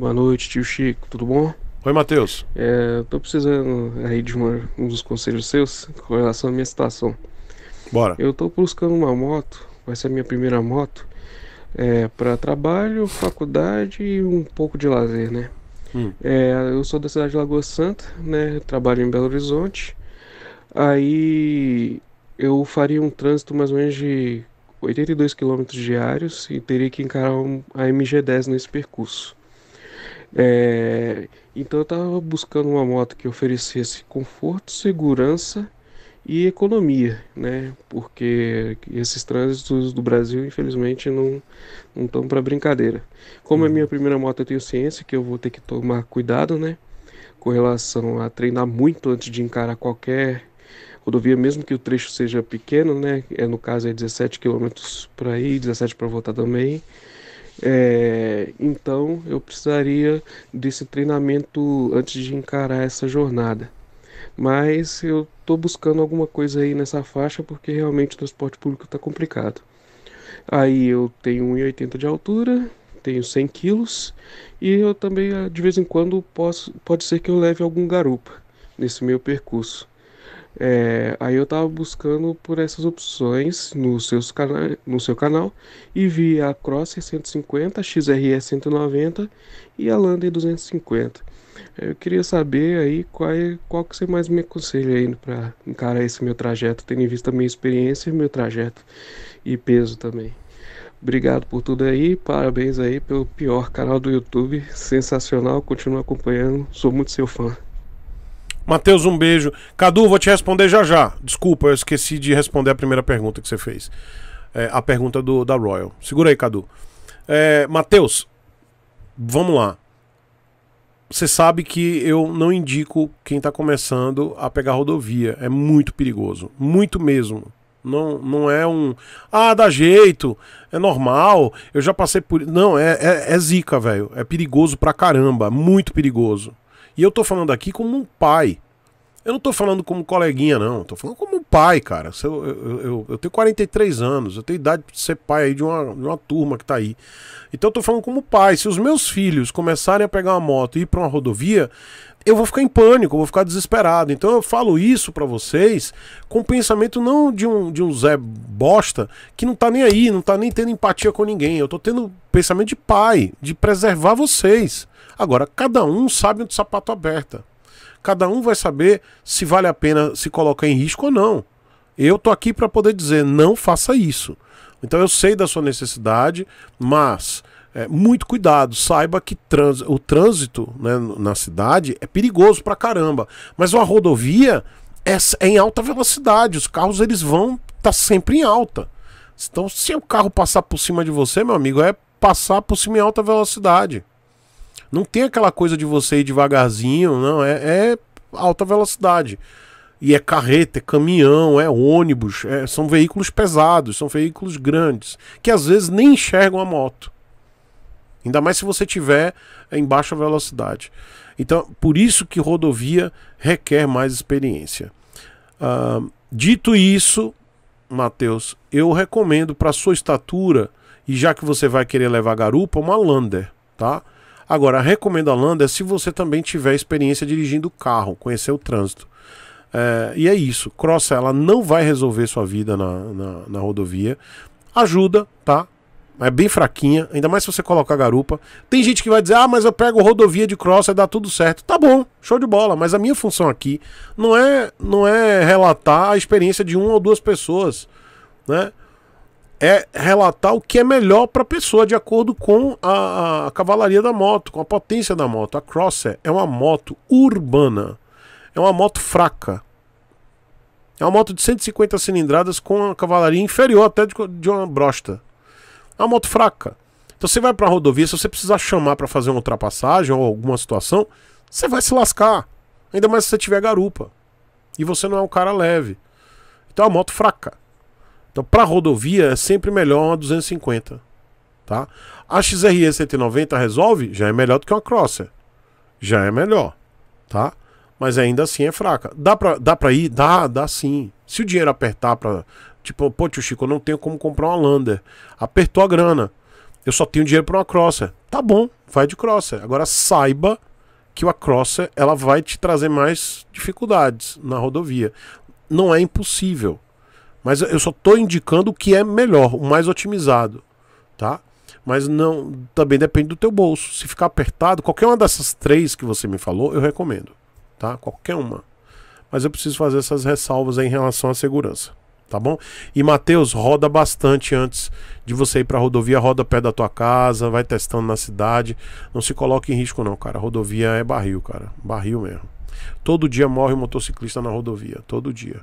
Boa noite, tio Chico, tudo bom? Oi, Matheus. É, tô precisando aí de uma, dos conselhos seus com relação à minha situação. Bora. Eu tô buscando uma moto, vai ser a minha primeira moto, é, para trabalho, faculdade e um pouco de lazer, né? Hum. É, eu sou da cidade de Lagoa Santa, né? Trabalho em Belo Horizonte. Aí eu faria um trânsito mais ou menos de 82 km diários e teria que encarar um, AMG MG10 nesse percurso. É, então eu estava buscando uma moto que oferecesse conforto, segurança e economia, né? Porque esses trânsitos do Brasil, infelizmente, não não estão para brincadeira. Como é minha uhum. primeira moto, eu tenho ciência que eu vou ter que tomar cuidado, né? Com relação a treinar muito antes de encarar qualquer rodovia, mesmo que o trecho seja pequeno, né? É, no caso é 17 km para ir, 17 para voltar também. É, então eu precisaria desse treinamento antes de encarar essa jornada. Mas eu estou buscando alguma coisa aí nessa faixa porque realmente o transporte público está complicado. Aí eu tenho 1,80 de altura, tenho 100 quilos e eu também ah, de vez em quando posso, pode ser que eu leve algum garupa nesse meu percurso. É, aí eu tava buscando por essas opções no, seus no seu canal e vi a Crosser 150, a XRE 190 e a Lander 250. É, eu queria saber aí qual, é, qual que você mais me aconselha aí para encarar esse meu trajeto, tendo em vista a minha experiência e meu trajeto e peso também. Obrigado por tudo aí, parabéns aí pelo pior canal do YouTube, sensacional, continuo acompanhando, sou muito seu fã. Matheus, um beijo. Cadu, vou te responder já já. Desculpa, eu esqueci de responder a primeira pergunta que você fez. É, a pergunta do, da Royal. Segura aí, Cadu. É, Matheus, vamos lá. Você sabe que eu não indico quem está começando a pegar rodovia. É muito perigoso. Muito mesmo. Não, não é um. Ah, dá jeito, é normal, eu já passei por. Não, é, é, é zica, velho. É perigoso pra caramba, muito perigoso. E eu tô falando aqui como um pai. Eu não tô falando como coleguinha, não. Tô falando como pai, cara. Eu, eu, eu, eu tenho 43 anos, eu tenho idade de ser pai aí de uma, de uma turma que tá aí. Então eu tô falando como pai. Se os meus filhos começarem a pegar uma moto e ir pra uma rodovia, eu vou ficar em pânico, eu vou ficar desesperado. Então eu falo isso para vocês com o pensamento não de um, de um Zé bosta que não tá nem aí, não tá nem tendo empatia com ninguém. Eu tô tendo pensamento de pai, de preservar vocês. Agora, cada um sabe onde o sapato aberta. Cada um vai saber se vale a pena se colocar em risco ou não. Eu tô aqui para poder dizer, não faça isso. Então eu sei da sua necessidade, mas é, muito cuidado, saiba que trans, o trânsito né, na cidade é perigoso pra caramba, mas uma rodovia é, é em alta velocidade, os carros eles vão estar tá sempre em alta. Então, se o carro passar por cima de você, meu amigo, é passar por cima em alta velocidade. Não tem aquela coisa de você ir devagarzinho, não. É, é alta velocidade. E é carreta, é caminhão, é ônibus, é, são veículos pesados, são veículos grandes, que às vezes nem enxergam a moto. Ainda mais se você tiver em baixa velocidade. Então, por isso que rodovia requer mais experiência. Uh, dito isso, Matheus, eu recomendo para sua estatura, e já que você vai querer levar garupa, uma Lander, tá? Agora, recomendo a Landa é se você também tiver experiência dirigindo carro, conhecer o trânsito. É, e é isso. Cross ela não vai resolver sua vida na, na, na, rodovia. Ajuda, tá? É bem fraquinha, ainda mais se você colocar garupa. Tem gente que vai dizer: ah, mas eu pego rodovia de cross e dá tudo certo. Tá bom, show de bola. Mas a minha função aqui não é, não é relatar a experiência de uma ou duas pessoas, né? é relatar o que é melhor para a pessoa de acordo com a, a, cavalaria da moto, com a potência da moto. A Crosser é uma moto urbana, é uma moto fraca. É uma moto de 150 cilindradas com a cavalaria inferior até de, de uma brosta. É uma moto fraca. Então você vai para a rodovia, se você precisar chamar para fazer uma ultrapassagem ou alguma situação, você vai se lascar. Ainda mais se você tiver garupa. E você não é um cara leve. Então é uma moto fraca. Então, para rodovia é sempre melhor uma 250, tá? A XRE 190 resolve, já é melhor do que uma Crosser. Já é melhor, tá? Mas ainda assim é fraca. Dá pra, dá pra ir? Dá, dá sim. Se o dinheiro apertar pra... Tipo, pô, tio Chico, eu não tenho como comprar uma Lander. Apertou a grana. Eu só tenho dinheiro pra uma Crosser. Tá bom, vai de Crosser. Agora saiba que a Crosser, ela vai te trazer mais dificuldades na rodovia. Não é impossível, mas eu só estou indicando o que é melhor, o mais otimizado, tá? Mas não, também depende do teu bolso. Se ficar apertado, qualquer uma dessas três que você me falou, eu recomendo, tá? Qualquer uma. Mas eu preciso fazer essas ressalvas em relação à segurança, tá bom? E Matheus, roda bastante antes de você ir para a rodovia, roda perto da tua casa, vai testando na cidade, não se coloque em risco não, cara. Rodovia é barril, cara. Barril mesmo. Todo dia morre um motociclista na rodovia, todo dia